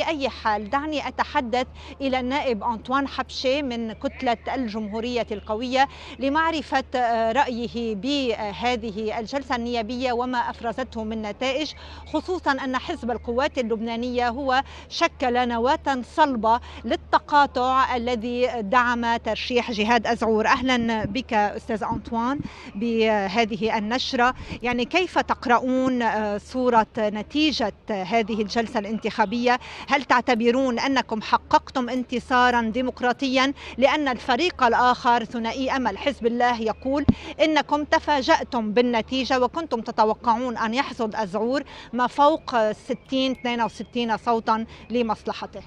في أي حال دعني أتحدث إلى النائب أنطوان حبشي من كتلة الجمهورية القوية لمعرفة آه، رأيه بهذه الجلسة النيابية وما أفرزته من نتائج خصوصا أن حزب القوات اللبنانية هو شكل نواة صلبة للتقاطع الذي دعم ترشيح جهاد أزعور أهلا بك أستاذ أنطوان بهذه النشرة يعني كيف تقرؤون آه، صورة نتيجة هذه الجلسة الانتخابية هل تعتبرون أنكم حققتم انتصارا ديمقراطيا لأن الفريق الآخر ثنائي أمل حزب الله يقول إنكم تفاجأتم بالنتيجة وكنتم تتوقعون أن يحصد أزعور ما فوق 60 62 صوتا لمصلحته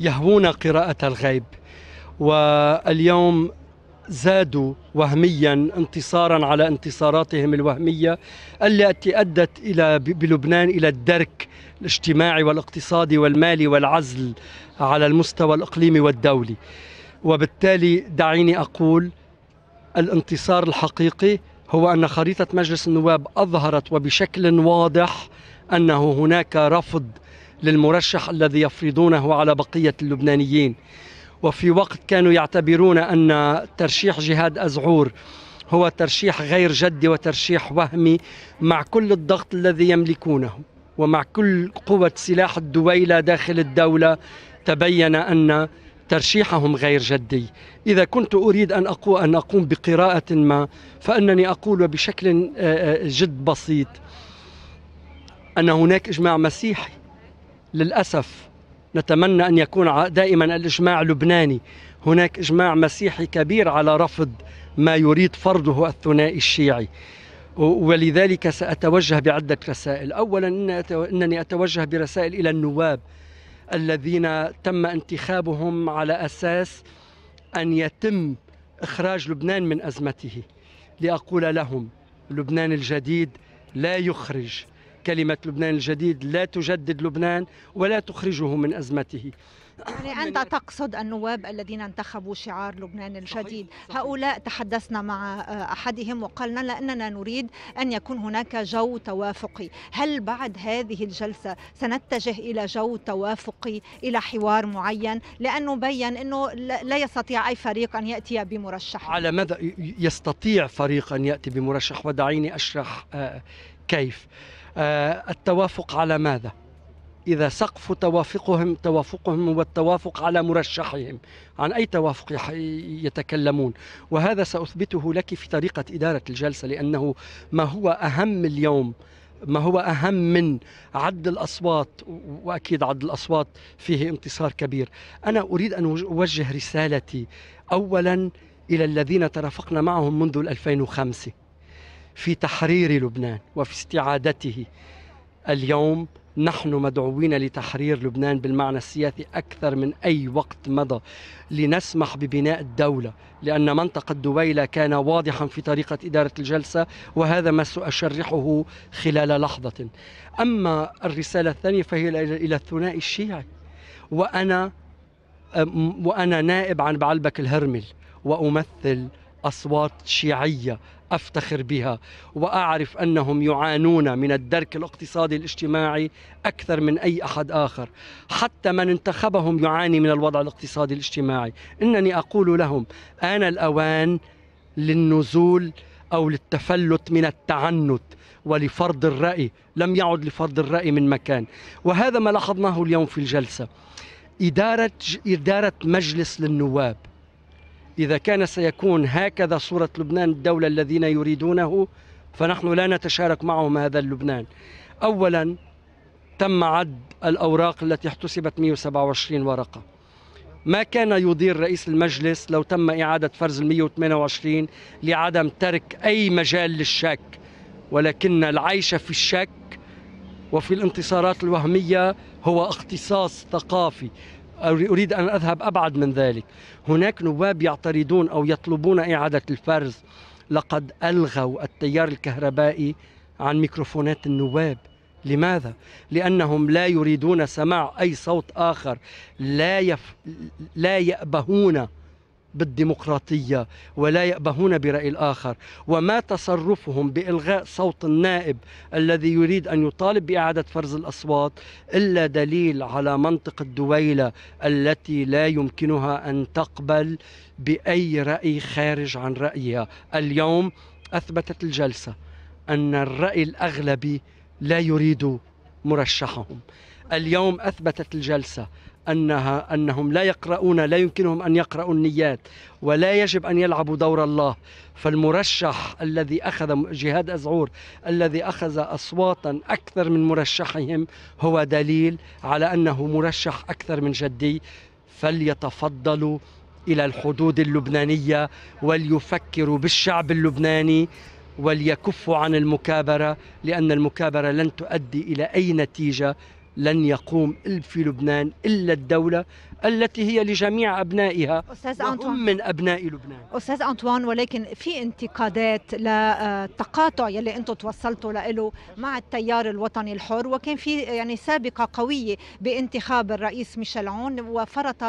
يهوون قراءة الغيب واليوم زادوا وهميا انتصارا على انتصاراتهم الوهمية التي أدت إلى بلبنان إلى الدرك الاجتماعي والاقتصادي والمالي والعزل على المستوى الإقليمي والدولي وبالتالي دعيني أقول الانتصار الحقيقي هو أن خريطة مجلس النواب أظهرت وبشكل واضح أنه هناك رفض للمرشح الذي يفرضونه على بقية اللبنانيين وفي وقت كانوا يعتبرون أن ترشيح جهاد أزعور هو ترشيح غير جدي وترشيح وهمي مع كل الضغط الذي يملكونه ومع كل قوة سلاح الدويلة داخل الدولة تبين أن ترشيحهم غير جدي إذا كنت أريد أن, اقول أن أقوم بقراءة ما فأنني أقول بشكل جد بسيط أن هناك إجماع مسيحي للأسف نتمنى أن يكون دائما الإجماع لبناني هناك إجماع مسيحي كبير على رفض ما يريد فرضه الثنائي الشيعي ولذلك سأتوجه بعدة رسائل أولا أنني أتوجه برسائل إلى النواب الذين تم انتخابهم على أساس أن يتم إخراج لبنان من أزمته لأقول لهم لبنان الجديد لا يخرج كلمة لبنان الجديد لا تجدد لبنان ولا تخرجه من أزمته يعني أنت تقصد النواب الذين انتخبوا شعار لبنان الجديد هؤلاء تحدثنا مع آه، أحدهم وقالنا لأننا نريد أن يكون هناك جو توافقي هل بعد هذه الجلسة سنتجه إلى جو توافقي إلى حوار معين لأنه بين أنه لا يستطيع أي فريق أن يأتي بمرشح على ماذا يستطيع فريق أن يأتي بمرشح ودعيني أشرح آه، كيف آه، التوافق على ماذا إذا سقف توافقهم توافقهم هو التوافق على مرشحهم عن أي توافق يتكلمون وهذا سأثبته لك في طريقة إدارة الجلسة لأنه ما هو أهم اليوم ما هو أهم من عد الأصوات وأكيد عد الأصوات فيه انتصار كبير أنا أريد أن أوجه رسالتي أولا إلى الذين ترافقنا معهم منذ 2005 في تحرير لبنان وفي استعادته اليوم نحن مدعوين لتحرير لبنان بالمعنى السياسي أكثر من أي وقت مضى لنسمح ببناء الدولة لأن منطقة دويلة كان واضحا في طريقة إدارة الجلسة وهذا ما سأشرحه خلال لحظة أما الرسالة الثانية فهي إلى الثنائي الشيعي وأنا وأنا نائب عن بعلبك الهرمل وأمثل أصوات شيعية افتخر بها واعرف انهم يعانون من الدرك الاقتصادي الاجتماعي اكثر من اي احد اخر حتى من انتخبهم يعاني من الوضع الاقتصادي الاجتماعي انني اقول لهم ان الاوان للنزول او للتفلت من التعنت ولفرض الراي لم يعد لفرض الراي من مكان وهذا ما لاحظناه اليوم في الجلسه اداره اداره مجلس للنواب إذا كان سيكون هكذا صورة لبنان الدولة الذين يريدونه فنحن لا نتشارك معهم هذا اللبنان أولا تم عد الأوراق التي احتسبت 127 ورقة ما كان يضير رئيس المجلس لو تم إعادة فرز ال 128 لعدم ترك أي مجال للشك ولكن العيش في الشك وفي الانتصارات الوهمية هو اختصاص ثقافي أريد أن أذهب أبعد من ذلك هناك نواب يعترضون أو يطلبون إعادة الفرز لقد ألغوا التيار الكهربائي عن ميكروفونات النواب لماذا؟ لأنهم لا يريدون سماع أي صوت آخر لا, يف... لا يأبهون بالديمقراطية ولا يأبهون برأي الآخر وما تصرفهم بإلغاء صوت النائب الذي يريد أن يطالب بإعادة فرز الأصوات إلا دليل على منطق الدويلة التي لا يمكنها أن تقبل بأي رأي خارج عن رأيها اليوم أثبتت الجلسة أن الرأي الأغلبي لا يريد مرشحهم اليوم أثبتت الجلسة أنها أنهم لا يقرؤون لا يمكنهم أن يقرؤوا النيات ولا يجب أن يلعبوا دور الله فالمرشح الذي أخذ جهاد أزعور الذي أخذ أصواتا أكثر من مرشحهم هو دليل على أنه مرشح أكثر من جدي فليتفضلوا إلى الحدود اللبنانية وليفكروا بالشعب اللبناني وليكفوا عن المكابرة لأن المكابرة لن تؤدي إلى أي نتيجة لن يقوم في لبنان إلا الدولة التي هي لجميع أبنائها أستاذ أنطوان من أبناء لبنان أستاذ أنطوان ولكن في انتقادات للتقاطع يلي أنتم توصلتوا له مع التيار الوطني الحر وكان في يعني سابقة قوية بانتخاب الرئيس ميشيل عون وفرط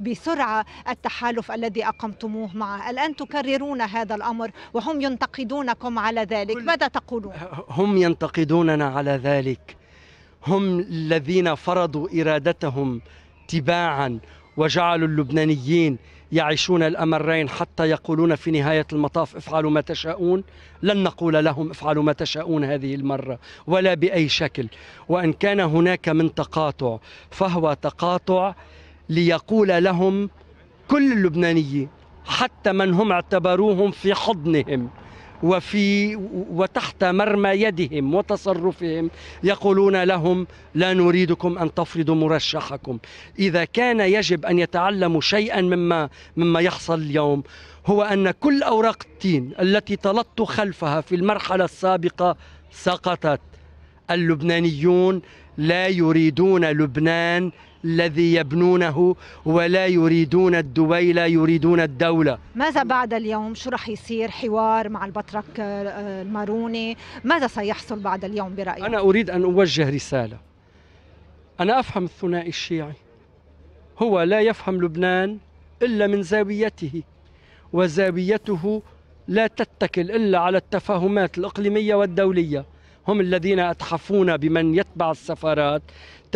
بسرعة التحالف الذي أقمتموه معه الآن تكررون هذا الأمر وهم ينتقدونكم على ذلك ماذا تقولون؟ هم ينتقدوننا على ذلك هم الذين فرضوا إرادتهم تباعا وجعلوا اللبنانيين يعيشون الأمرين حتى يقولون في نهاية المطاف افعلوا ما تشاءون لن نقول لهم افعلوا ما تشاءون هذه المرة ولا بأي شكل وإن كان هناك من تقاطع فهو تقاطع ليقول لهم كل اللبنانيين حتى من هم اعتبروهم في حضنهم وفي وتحت مرمى يدهم وتصرفهم يقولون لهم لا نريدكم ان تفرضوا مرشحكم اذا كان يجب ان يتعلموا شيئا مما مما يحصل اليوم هو ان كل اوراق التين التي طلدت خلفها في المرحله السابقه سقطت اللبنانيون لا يريدون لبنان الذي يبنونه ولا يريدون الدويلة يريدون الدولة ماذا بعد اليوم؟ شو رح يصير حوار مع البطرك آه، الماروني؟ ماذا سيحصل بعد اليوم برأيك؟ أنا أريد أن أوجه رسالة أنا أفهم الثنائي الشيعي هو لا يفهم لبنان إلا من زاويته وزاويته لا تتكل إلا على التفاهمات الإقليمية والدولية هم الذين أتحفون بمن يتبع السفارات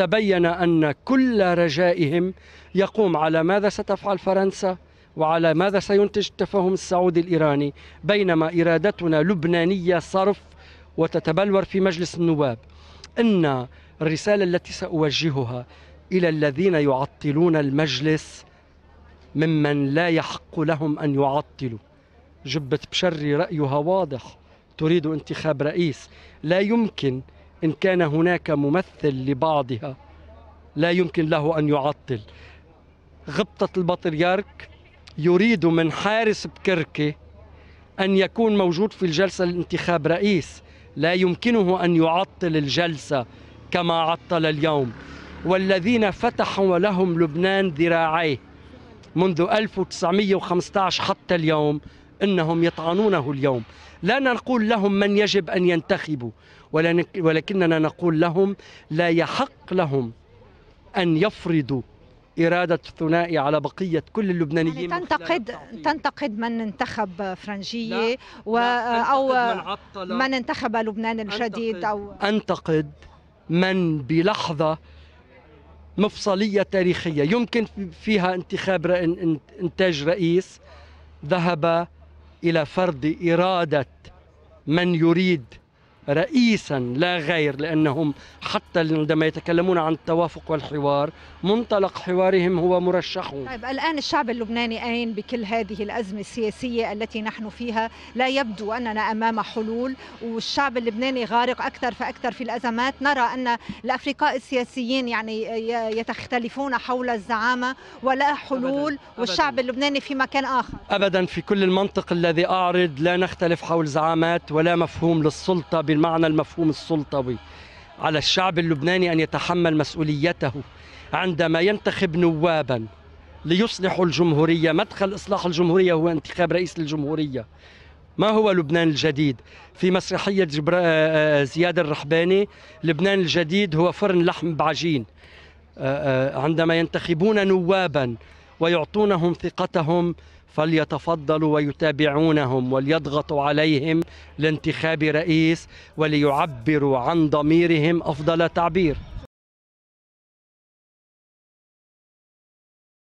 تبين أن كل رجائهم يقوم على ماذا ستفعل فرنسا وعلى ماذا سينتج التفاهم السعودي الإيراني بينما إرادتنا لبنانية صرف وتتبلور في مجلس النواب إن الرسالة التي سأوجهها إلى الذين يعطلون المجلس ممن لا يحق لهم أن يعطلوا جبة بشري رأيها واضح تريد انتخاب رئيس لا يمكن إن كان هناك ممثل لبعضها لا يمكن له أن يعطل غبطة البطريرك يريد من حارس بكركي أن يكون موجود في الجلسة لانتخاب رئيس لا يمكنه أن يعطل الجلسة كما عطل اليوم والذين فتحوا لهم لبنان ذراعيه منذ 1915 حتى اليوم إنهم يطعنونه اليوم لا نقول لهم من يجب أن ينتخبوا ولكننا نقول لهم لا يحق لهم أن يفرضوا إرادة الثنائي على بقية كل اللبنانيين يعني تنتقد تنتقد من انتخب فرنجية و لا أو من, عطل من انتخب لبنان الجديد أنتقد أو أنتقد من بلحظة مفصلية تاريخية يمكن فيها انتخاب انتاج رئيس ذهب إلى فرض إرادة من يريد رئيسا لا غير لأنهم حتى عندما يتكلمون عن التوافق والحوار منطلق حوارهم هو مرشحون طيب الآن الشعب اللبناني أين بكل هذه الأزمة السياسية التي نحن فيها لا يبدو أننا أمام حلول والشعب اللبناني غارق أكثر فأكثر في الأزمات نرى أن الأفرقاء السياسيين يعني يتختلفون حول الزعامة ولا حلول أبداً. والشعب أبداً. اللبناني في مكان آخر أبدا في كل المنطق الذي أعرض لا نختلف حول زعامات ولا مفهوم للسلطة بالمعنى المفهوم السلطوي على الشعب اللبناني أن يتحمل مسؤوليته عندما ينتخب نوابا ليصلحوا الجمهورية مدخل إصلاح الجمهورية هو انتخاب رئيس الجمهورية ما هو لبنان الجديد في مسرحية آه، آه، زياد الرحباني لبنان الجديد هو فرن لحم بعجين آه، عندما ينتخبون نوابا ويعطونهم ثقتهم فليتفضلوا ويتابعونهم وليضغطوا عليهم لانتخاب رئيس وليعبروا عن ضميرهم افضل تعبير